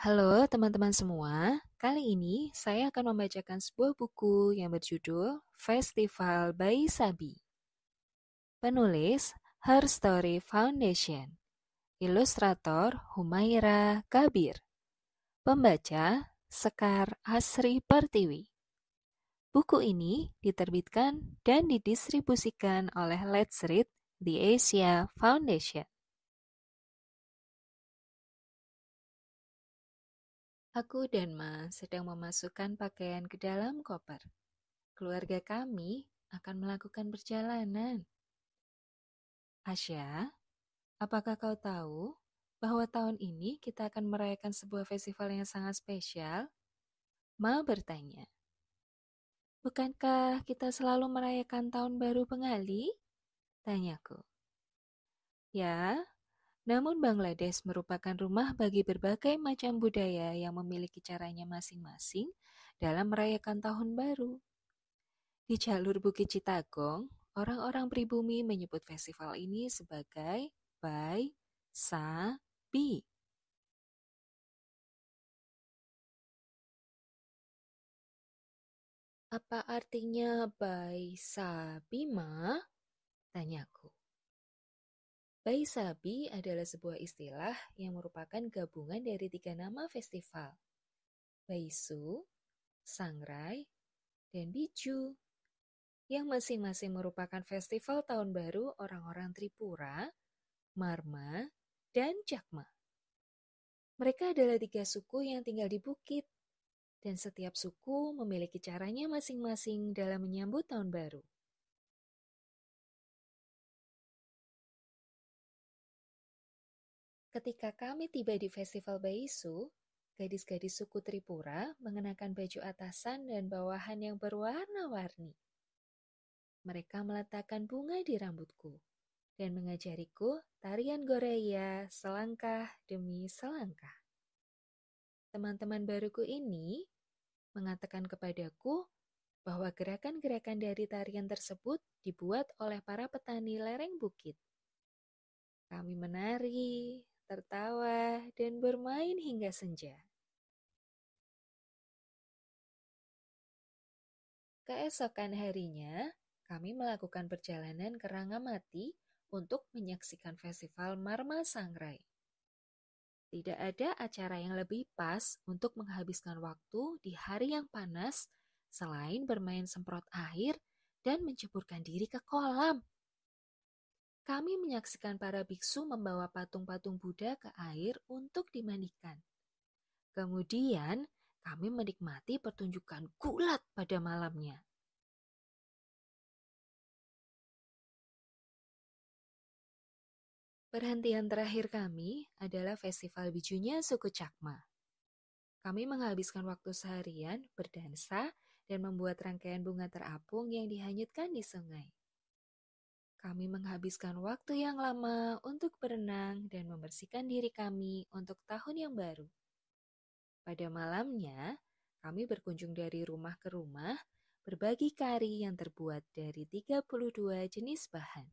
Halo teman-teman semua, kali ini saya akan membacakan sebuah buku yang berjudul Festival Bayi Sabi. Penulis Her Story Foundation Ilustrator Humaira Kabir Pembaca Sekar Asri Pertiwi Buku ini diterbitkan dan didistribusikan oleh Let's Read The Asia Foundation. Aku dan Ma sedang memasukkan pakaian ke dalam koper. Keluarga kami akan melakukan perjalanan. Asya, apakah kau tahu bahwa tahun ini kita akan merayakan sebuah festival yang sangat spesial? Ma bertanya. Bukankah kita selalu merayakan tahun baru pengali? Tanyaku. Ya, namun Bangladesh merupakan rumah bagi berbagai macam budaya yang memiliki caranya masing-masing dalam merayakan tahun baru. Di jalur Bukit Citagong, orang-orang pribumi menyebut festival ini sebagai Bai Sabi. Apa artinya Bai Bima? Tanyaku. Baisabi adalah sebuah istilah yang merupakan gabungan dari tiga nama festival, Su, Sangrai, dan Biju, yang masing-masing merupakan festival tahun baru orang-orang Tripura, Marma, dan Jakma. Mereka adalah tiga suku yang tinggal di bukit, dan setiap suku memiliki caranya masing-masing dalam menyambut tahun baru. Ketika kami tiba di Festival Baisu, gadis-gadis suku Tripura mengenakan baju atasan dan bawahan yang berwarna-warni. Mereka meletakkan bunga di rambutku dan mengajariku tarian Goreya selangkah demi selangkah. Teman-teman baruku ini mengatakan kepadaku bahwa gerakan-gerakan dari tarian tersebut dibuat oleh para petani lereng bukit. Kami menari, tertawa, dan bermain hingga senja. Keesokan harinya, kami melakukan perjalanan ke Rangamati untuk menyaksikan festival Marma Sangrai. Tidak ada acara yang lebih pas untuk menghabiskan waktu di hari yang panas selain bermain semprot air dan menceburkan diri ke kolam. Kami menyaksikan para biksu membawa patung-patung Buddha ke air untuk dimandikan. Kemudian, kami menikmati pertunjukan gulat pada malamnya. Perhentian terakhir kami adalah festival bijunya suku Cakma. Kami menghabiskan waktu seharian berdansa dan membuat rangkaian bunga terapung yang dihanyutkan di sungai. Kami menghabiskan waktu yang lama untuk berenang dan membersihkan diri kami untuk tahun yang baru. Pada malamnya, kami berkunjung dari rumah ke rumah, berbagi kari yang terbuat dari 32 jenis bahan.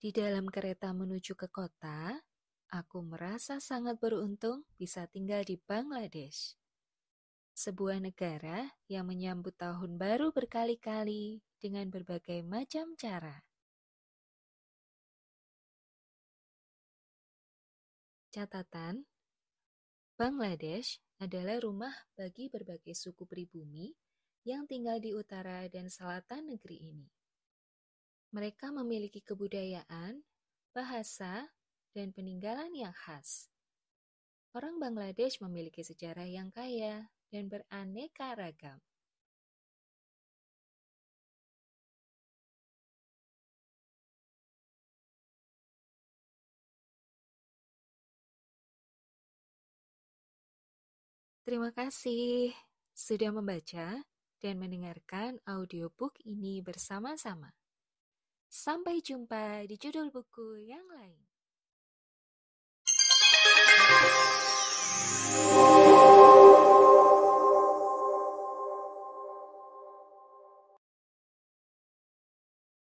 Di dalam kereta menuju ke kota, aku merasa sangat beruntung bisa tinggal di Bangladesh sebuah negara yang menyambut tahun baru berkali-kali dengan berbagai macam cara. Catatan Bangladesh adalah rumah bagi berbagai suku pribumi yang tinggal di utara dan selatan negeri ini. Mereka memiliki kebudayaan, bahasa, dan peninggalan yang khas. Orang Bangladesh memiliki sejarah yang kaya, dan beraneka ragam. Terima kasih sudah membaca dan mendengarkan audiobook ini bersama-sama. Sampai jumpa di judul buku yang lain.